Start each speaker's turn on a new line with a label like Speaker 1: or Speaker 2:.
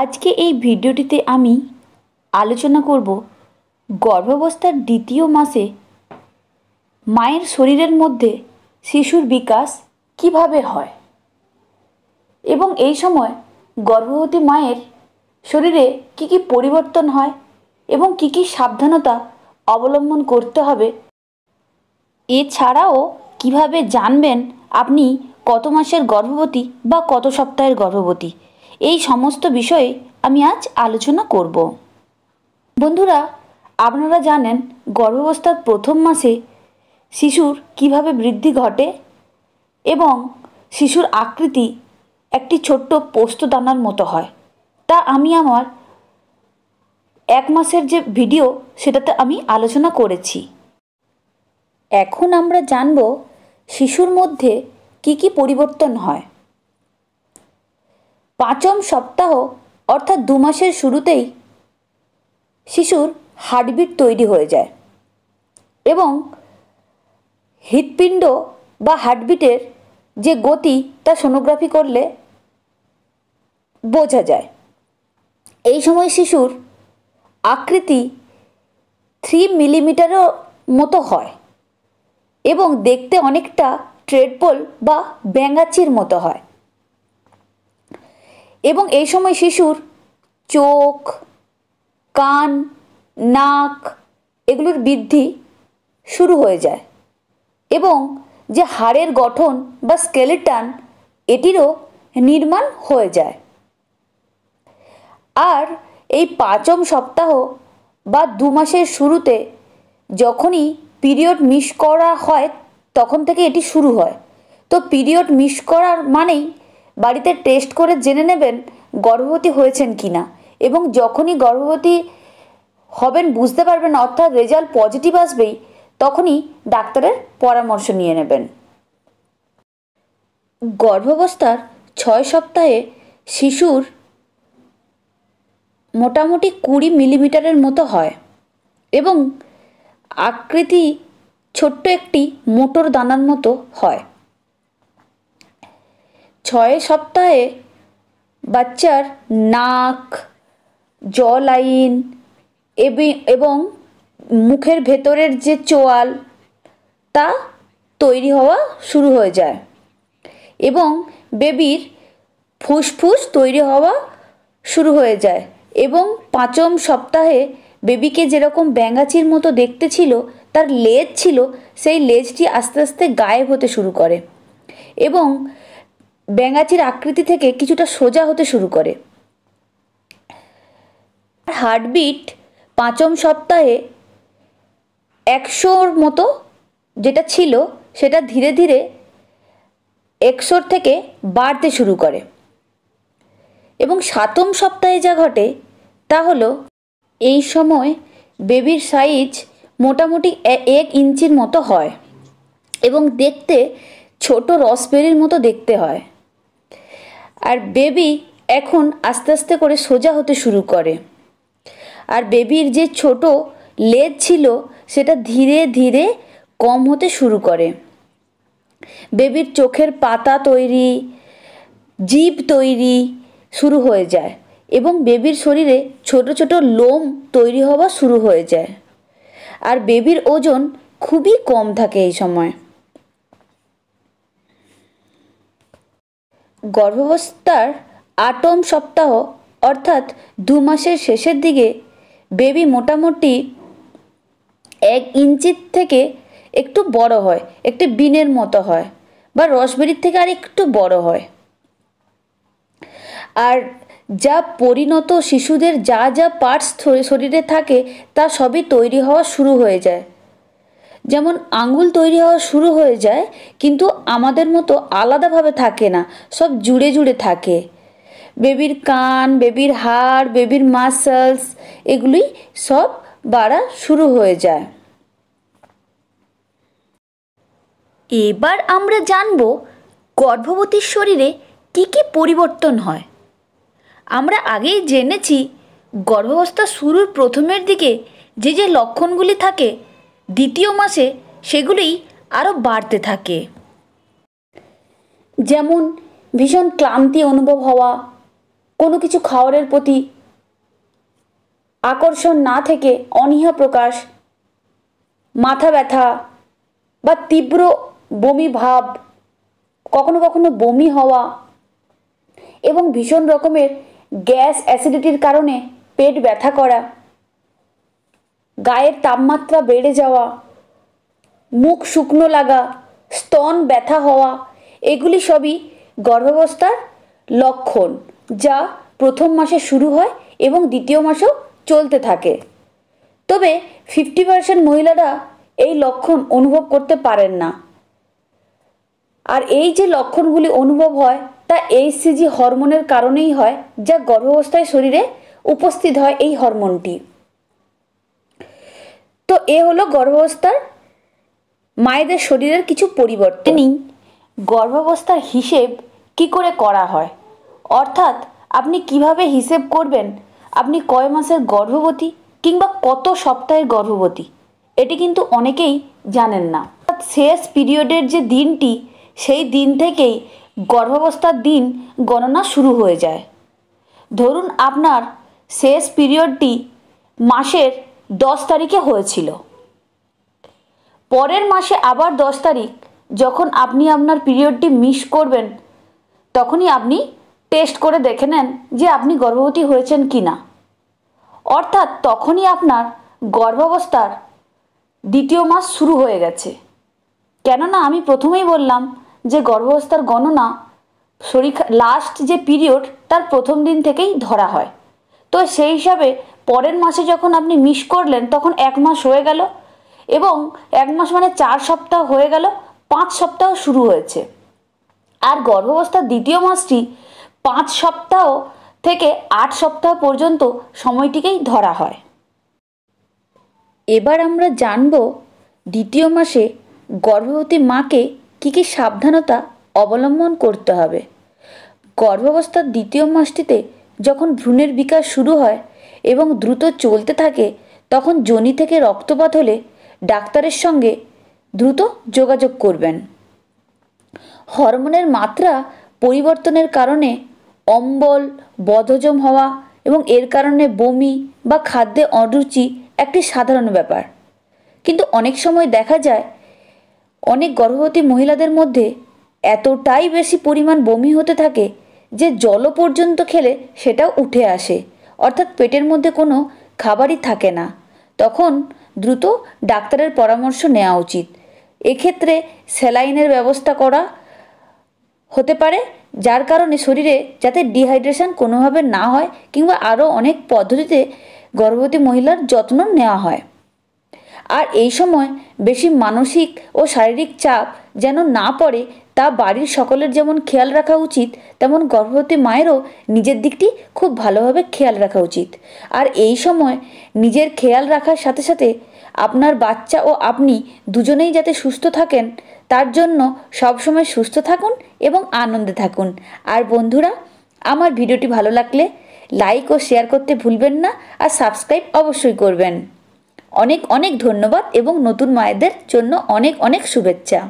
Speaker 1: আজকে এই ভিডিওটিতে আমি আলোচনা করব গর্ভাবস্থার দ্বিতীয় মাসে মায়ের শরীরের মধ্যে শিশুর বিকাশ কিভাবে হয় এবং এই সময় গর্ভবতী মায়ের শরীরে কি কি পরিবর্তন হয় এবং কি কি সাবধানতা অবলম্বন করতে হবে এছাড়াও কিভাবে জানবেন আপনি কত মাসের গর্ভবতী বা কত সপ্তাহের গর্ভবতী এই সমস্ত বিষয়ে আমি আজ আলোচনা করব বন্ধুরা আপনারা জানেন গর্ভাবস্থার প্রথম মাসে শিশুর কিভাবে বৃদ্ধি ঘটে এবং শিশুর আকৃতি একটি ছোট্ট পোস্তদানার মতো হয় তা আমি আমার এক মাসের যে ভিডিও সেটাতে আমি আলোচনা করেছি এখন আমরা জানব শিশুর মধ্যে কি কি পরিবর্তন হয় পাঁচম সপ্তাহ অর্থাৎ দু মাসের শুরুতেই শিশুর হার্টবিট তৈরি হয়ে যায় এবং হৃৎপিণ্ড বা হার্টবিটের যে গতি তা সোনোগ্রাফি করলে বোঝা যায় এই সময় শিশুর আকৃতি থ্রি মিলিমিটারও মতো হয় এবং দেখতে অনেকটা ট্রেডপোল বা ব্যাঙাচির মতো হয় এবং এই সময় শিশুর চোখ কান নাক এগুলোর বৃদ্ধি শুরু হয়ে যায় এবং যে হাড়ের গঠন বা স্কেলেটান এটিরও নির্মাণ হয়ে যায় আর এই পাঁচম সপ্তাহ বা দু মাসের শুরুতে যখনই পিরিয়ড মিস করা হয় তখন থেকে এটি শুরু হয় তো পিরিয়ড মিস করার মানেই বাড়িতে টেস্ট করে জেনে নেবেন গর্ভবতী হয়েছেন কি না এবং যখনই গর্ভবতী হবেন বুঝতে পারবেন অর্থাৎ রেজাল্ট পজিটিভ আসবেই তখনই ডাক্তারের পরামর্শ নিয়ে নেবেন গর্ভাবস্থার ছয় সপ্তাহে শিশুর মোটামুটি কুড়ি মিলিমিটারের মতো হয় এবং আকৃতি ছোট্ট একটি মোটর দানার মতো হয় ছয় সপ্তাহে বাচ্চার নাক জ লাইন এবং মুখের ভেতরের যে চোয়াল তা তৈরি হওয়া শুরু হয়ে যায় এবং বেবির ফুসফুস তৈরি হওয়া শুরু হয়ে যায় এবং পাঁচম সপ্তাহে বেবিকে যেরকম ব্যাঙাচির মতো দেখতে ছিল তার লেজ ছিল সেই লেজটি আস্তে আস্তে গায়েব হতে শুরু করে এবং ব্যাঙাচির আকৃতি থেকে কিছুটা সোজা হতে শুরু করে হার্টবিট পাঁচম সপ্তাহে একশোর মতো যেটা ছিল সেটা ধীরে ধীরে একশোর থেকে বাড়তে শুরু করে এবং সাতম সপ্তাহে যা ঘটে তা হলো এই সময় বেবির সাইজ মোটামুটি এক ইঞ্চির মতো হয় এবং দেখতে ছোট রসবেরির মতো দেখতে হয় আর বেবি এখন আস্তে আস্তে করে সোজা হতে শুরু করে আর বেবির যে ছোট লেজ ছিল সেটা ধীরে ধীরে কম হতে শুরু করে বেবির চোখের পাতা তৈরি জীব তৈরি শুরু হয়ে যায় এবং বেবির শরীরে ছোট ছোট লোম তৈরি হওয়া শুরু হয়ে যায় আর বেবির ওজন খুবই কম থাকে এই সময় গর্ভাবস্থার আটম সপ্তাহ অর্থাৎ দু মাসের শেষের দিকে বেবি মোটামুটি এক ইঞ্চির থেকে একটু বড় হয় একটু বিনের মতো হয় বা রসবেরির থেকে আর একটু বড় হয় আর যা পরিণত শিশুদের যা যা পার্টস শরীরে থাকে তা সবই তৈরি হওয়া শুরু হয়ে যায় যেমন আঙুল তৈরি হওয়া শুরু হয়ে যায় কিন্তু আমাদের মতো আলাদাভাবে থাকে না সব জুড়ে জুড়ে থাকে বেবির কান বেবির হাড় বেবির মাসলস এগুলি সব বাড়া শুরু হয়ে যায় এবার আমরা জানব গর্ভবতীর শরীরে কী কী পরিবর্তন হয় আমরা আগেই জেনেছি গর্ভাবস্থা শুরুর প্রথমের দিকে যে যে লক্ষণগুলি থাকে দ্বিতীয় মাসে সেগুলি আরও বাড়তে থাকে যেমন ভীষণ ক্লান্তি অনুভব হওয়া কোনো কিছু খাওয়ারের প্রতি আকর্ষণ না থেকে অনীহা প্রকাশ মাথা ব্যথা বা তীব্র বমি ভাব কখনো কখনো বমি হওয়া এবং ভীষণ রকমের গ্যাস অ্যাসিডিটির কারণে পেট ব্যথা করা গায়ের তাপমাত্রা বেড়ে যাওয়া মুখ শুকনো লাগা স্তন ব্যথা হওয়া এগুলি সবই গর্ভাবস্থার লক্ষণ যা প্রথম মাসে শুরু হয় এবং দ্বিতীয় মাসেও চলতে থাকে তবে ফিফটি পার্সেন্ট মহিলারা এই লক্ষণ অনুভব করতে পারেন না আর এই যে লক্ষণগুলি অনুভব হয় তা এইচসিজি হরমোনের কারণেই হয় যা গর্ভাবস্থায় শরীরে উপস্থিত হয় এই হরমোনটি তো এ হলো গর্ভাবস্থার মায়েদের শরীরের কিছু পরিবর্তনই গর্ভাবস্থার হিসেব কি করে করা হয় অর্থাৎ আপনি কিভাবে হিসেব করবেন আপনি কয় মাসের গর্ভবতী কিংবা কত সপ্তাহের গর্ভবতী এটি কিন্তু অনেকেই জানেন না শেষ পিরিয়ডের যে দিনটি সেই দিন থেকেই গর্ভাবস্থার দিন গণনা শুরু হয়ে যায় ধরুন আপনার শেষ পিরিয়ডটি মাসের দশ তারিখে হয়েছিল পরের মাসে আবার দশ তারিখ যখন আপনি আপনার পিরিয়ডটি মিস করবেন তখনই আপনি টেস্ট করে দেখে নেন যে আপনি গর্ভবতী হয়েছেন কি না অর্থাৎ তখনই আপনার গর্ভাবস্থার দ্বিতীয় মাস শুরু হয়ে গেছে কেননা আমি প্রথমেই বললাম যে গর্ভাবস্থার গণনা শরীর লাস্ট যে পিরিয়ড তার প্রথম দিন থেকেই ধরা হয় তো সেই হিসাবে পরের মাসে যখন আপনি মিস করলেন তখন এক মাস হয়ে গেল এবং এক মাস মানে চার সপ্তাহ হয়ে গেল পাঁচ সপ্তাহ শুরু হয়েছে আর গর্ভাবস্থার দ্বিতীয় মাসটি পাঁচ সপ্তাহ থেকে আট সপ্তাহ পর্যন্ত সময়টিকেই ধরা হয় এবার আমরা জানব দ্বিতীয় মাসে গর্ভবতী মাকে কী কী সাবধানতা অবলম্বন করতে হবে গর্ভাবস্থার দ্বিতীয় মাসটিতে যখন ভ্রূণের বিকাশ শুরু হয় এবং দ্রুত চলতে থাকে তখন জনি থেকে রক্তপাত হলে ডাক্তারের সঙ্গে দ্রুত যোগাযোগ করবেন হরমোনের মাত্রা পরিবর্তনের কারণে অম্বল বদহজম হওয়া এবং এর কারণে বমি বা খাদ্যে অরুচি একটি সাধারণ ব্যাপার কিন্তু অনেক সময় দেখা যায় অনেক গর্ভবতী মহিলাদের মধ্যে এতটাই বেশি পরিমাণ বমি হতে থাকে যে জল পর্যন্ত খেলে সেটাও উঠে আসে অর্থাৎ পেটের মধ্যে কোনো খাবারই থাকে না তখন দ্রুত ডাক্তারের পরামর্শ নেওয়া উচিত এক্ষেত্রে স্যালাইনের ব্যবস্থা করা হতে পারে যার কারণে শরীরে যাতে ডিহাইড্রেশন কোনোভাবে না হয় কিংবা আরও অনেক পদ্ধতিতে গর্ভবতী মহিলার যত্ন নেওয়া হয় আর এই সময় বেশি মানসিক ও শারীরিক চাপ যেন না পড়ে তা বাড়ির সকলের যেমন খেয়াল রাখা উচিত তেমন গর্ভবতী মায়েরও নিজের দিকটি খুব ভালোভাবে খেয়াল রাখা উচিত আর এই সময় নিজের খেয়াল রাখার সাথে সাথে আপনার বাচ্চা ও আপনি দুজনেই যাতে সুস্থ থাকেন তার জন্য সবসময় সুস্থ থাকুন এবং আনন্দে থাকুন আর বন্ধুরা আমার ভিডিওটি ভালো লাগলে লাইক ও শেয়ার করতে ভুলবেন না আর সাবস্ক্রাইব অবশ্যই করবেন অনেক অনেক ধন্যবাদ এবং নতুন মায়েদের জন্য অনেক অনেক শুভেচ্ছা